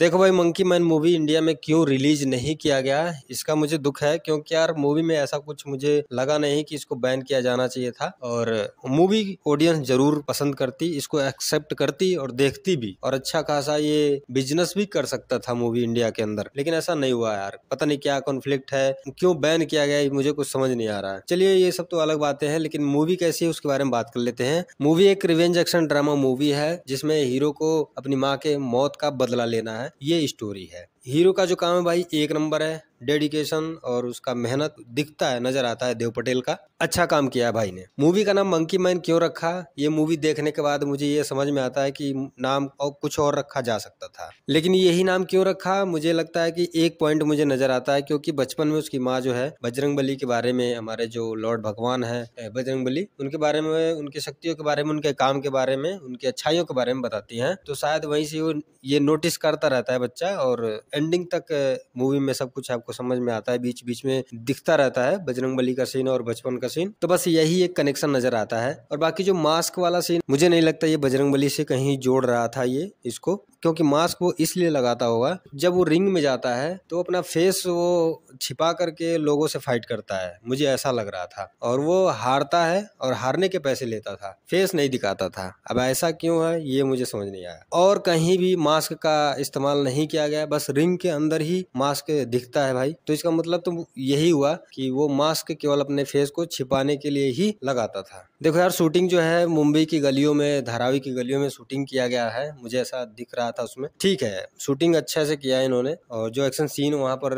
देखो भाई monkey man movie India में क्यों रिलीज नहीं किया गया इसका मुझे दुख है क्योंकि यार मूवी में ऐसा कुछ मुझे लगा नहीं कि इसको बैन किया जाना चाहिए था और मूवी ऑडियंस जरूर पसंद करती इसको एक्सेप्ट करती और देखती भी और अच्छा खासा ये बिजनेस भी कर सकता था मूवी इंडिया के अंदर लेकिन ऐसा नहीं हुआ यार पता नहीं क्या कॉन्फ्लिक्ट है क्यों बैन किया गया मुझे कुछ समझ नहीं आ रहा है चलिए ये सब तो अलग बातें हैं लेकिन मूवी कैसी है उसके बारे में बात कर लेते हैं मूवी एक रिवेंज एक्शन ड्रामा मूवी है जिसमें हीरो को अपनी माँ के मौत का बदला लेना है है ये स्टोरी है हीरो का जो काम है भाई एक नंबर है डेडिकेशन और उसका मेहनत दिखता है नजर आता है देव पटेल का अच्छा काम किया है भाई ने मूवी का नाम मंकी मैन क्यों रखा ये मूवी देखने के बाद मुझे ये समझ में आता है कि नाम और कुछ और रखा जा सकता था लेकिन यही नाम क्यों रखा मुझे लगता है कि एक पॉइंट मुझे नजर आता है क्योंकि बचपन में उसकी माँ जो है बजरंग के बारे में हमारे जो लॉर्ड भगवान है बजरंग उनके बारे में उनकी शक्तियों के बारे में उनके काम के बारे में उनकी अच्छाइयों के बारे में बताती है तो शायद वही से वो ये नोटिस करता रहता है बच्चा और एंडिंग तक मूवी में सब कुछ आपको समझ में आता है बीच बीच में दिखता रहता है बजरंग का सीन और बचपन का सीन तो बस यही एक कनेक्शन नजर आता है और बाकी जो मास्क वाला सीन मुझे नहीं लगता ये बजरंग से कहीं जोड़ रहा था ये इसको क्योंकि मास्क वो इसलिए लगाता होगा जब वो रिंग में जाता है तो अपना फेस वो छिपा करके लोगों से फाइट करता है मुझे ऐसा लग रहा था और वो हारता है और हारने के पैसे लेता था फेस नहीं दिखाता था अब ऐसा क्यों है ये मुझे समझ नहीं आया और कहीं भी मास्क का इस्तेमाल नहीं किया गया बस रिंग के अंदर ही मास्क दिखता है भाई तो इसका मतलब तो यही हुआ कि वो मास्क केवल अपने फेस को छिपाने के लिए ही लगाता था देखो यार शूटिंग जो है मुंबई की गलियों में धारावी की गलियों में शूटिंग किया गया है मुझे ऐसा दिख रहा था उसमें ठीक है शूटिंग अच्छे से किया है इन्होंने और जो एक्शन सीन वहाँ पर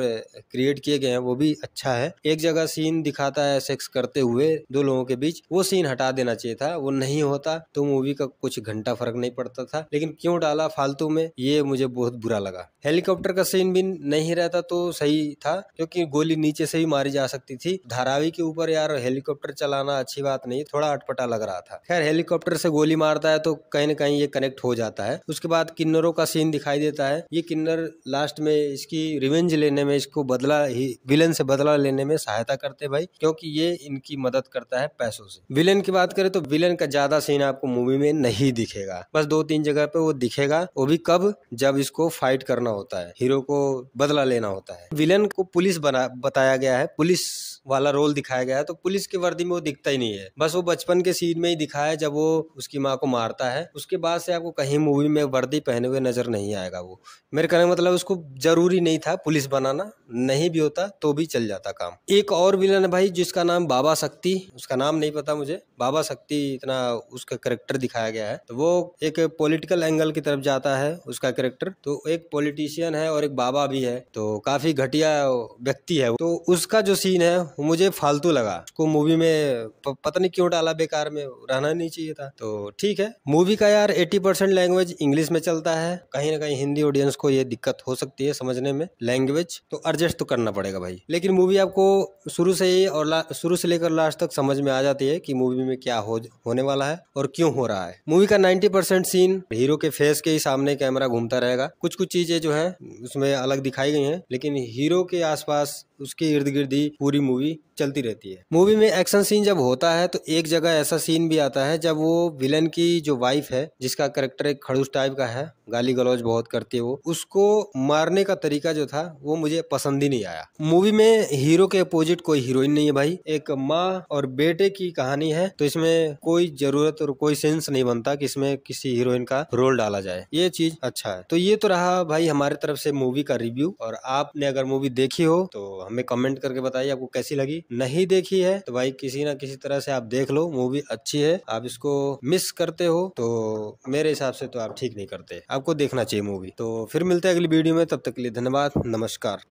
क्रिएट किए गए हैं वो भी अच्छा है एक जगह सीन दिखाता है सेक्स करते हुए दो लोगों के बीच वो सीन हटा देना चाहिए था वो नहीं होता तो मूवी का कुछ घंटा फर्क नहीं पड़ता था लेकिन क्यों डाला फालतू में ये मुझे बहुत बुरा लगा हेलीकॉप्टर का सीन भी नहीं रहता तो सही था क्योंकि गोली नीचे से ही मारी जा सकती थी धारावी के ऊपर यार हेलीकॉप्टर चलाना अच्छी बात नहीं थोड़ा अटपटा लग रहा था खैर हेलीकॉप्टर से गोली मारता है तो कहीं ना कहीं ये कनेक्ट हो जाता है उसके बाद किन्नरों का सीन दिखाई देता है ये किन्नर लास्ट में इसकी रिवेंज लेने में इसको बदला ही विलन से बदला लेने में सहायता करते भाई क्योंकि ये इनकी मदद करता है पैसों से विलन की बात करें तो विलन का ज्यादा सीन आपको मूवी में नहीं दिखेगा बस दो तीन जगह पे वो दिखेगा वो भी कब जब इसको फाइट करना होता है हीरो को बदला लेना होता है विलन विलन को पुलिस बना बताया गया है पुलिस वाला रोल दिखाया गया है तो पुलिस की वर्दी में वो दिखता ही नहीं है बस वो बचपन के सीन में ही दिखाया है जब वो उसकी माँ को मारता है उसके बाद से आपको कहीं मूवी में वर्दी पहने हुए नजर नहीं आएगा वो मेरे कहने मतलब उसको जरूरी नहीं था पुलिस बनाना नहीं भी होता तो भी चल जाता काम एक और विलन है भाई जिसका नाम बाबा शक्ति उसका नाम नहीं पता मुझे बाबा शक्ति इतना उसका करेक्टर दिखाया गया है तो वो एक पॉलिटिकल एंगल की तरफ जाता है उसका करेक्टर तो एक पॉलिटिशियन है और एक बाबा भी है तो काफी घटिया दिया व्यक्ति है तो उसका जो सीन है वो मुझे फालतू लगा उसको मूवी में पता नहीं क्यों डाला बेकार में रहना नहीं चाहिए था तो ठीक है मूवी का यार 80 परसेंट लैंग्वेज इंग्लिश में चलता है कहीं ना कहीं हिंदी ऑडियंस को ये दिक्कत हो सकती है समझने में लैंग्वेज तो एडजस्ट तो करना पड़ेगा भाई लेकिन मूवी आपको शुरू से ही और शुरू से लेकर लास्ट तक समझ में आ जाती है कि मूवी में क्या हो होने वाला है और क्यों हो रहा है मूवी का नाइन्टी परसेंट सीन हीरो के फेस के ही सामने कैमरा घूमता रहेगा कुछ कुछ चीजें जो है उसमें अलग दिखाई गई है लेकिन हीरो हीरो के आसपास उसके इर्द गिर्द ही पूरी मूवी चलती रहती है मूवी में एक्शन सीन जब होता है तो एक जगह ऐसा सीन भी आता है जब वो विलन की जो वाइफ है जिसका करेक्टर एक खड़ूस टाइप का है गाली गलौज बहुत करती है वो उसको मारने का तरीका जो था वो मुझे पसंद ही नहीं आया मूवी में हीरो के अपोजिट कोई हीरोइन नहीं है भाई एक माँ और बेटे की कहानी है तो इसमें कोई जरूरत और कोई सेंस नहीं बनता कि इसमें किसी हीरोइन का रोल डाला जाए ये चीज अच्छा है तो ये तो रहा भाई हमारे तरफ से मूवी का रिव्यू और आपने अगर मूवी मूवी देखी हो तो हमें कमेंट करके बताइए आपको कैसी लगी नहीं देखी है तो भाई किसी ना किसी तरह से आप देख लो मूवी अच्छी है आप इसको मिस करते हो तो मेरे हिसाब से तो आप ठीक नहीं करते आपको देखना चाहिए मूवी तो फिर मिलते हैं अगली वीडियो में तब तक के लिए धन्यवाद नमस्कार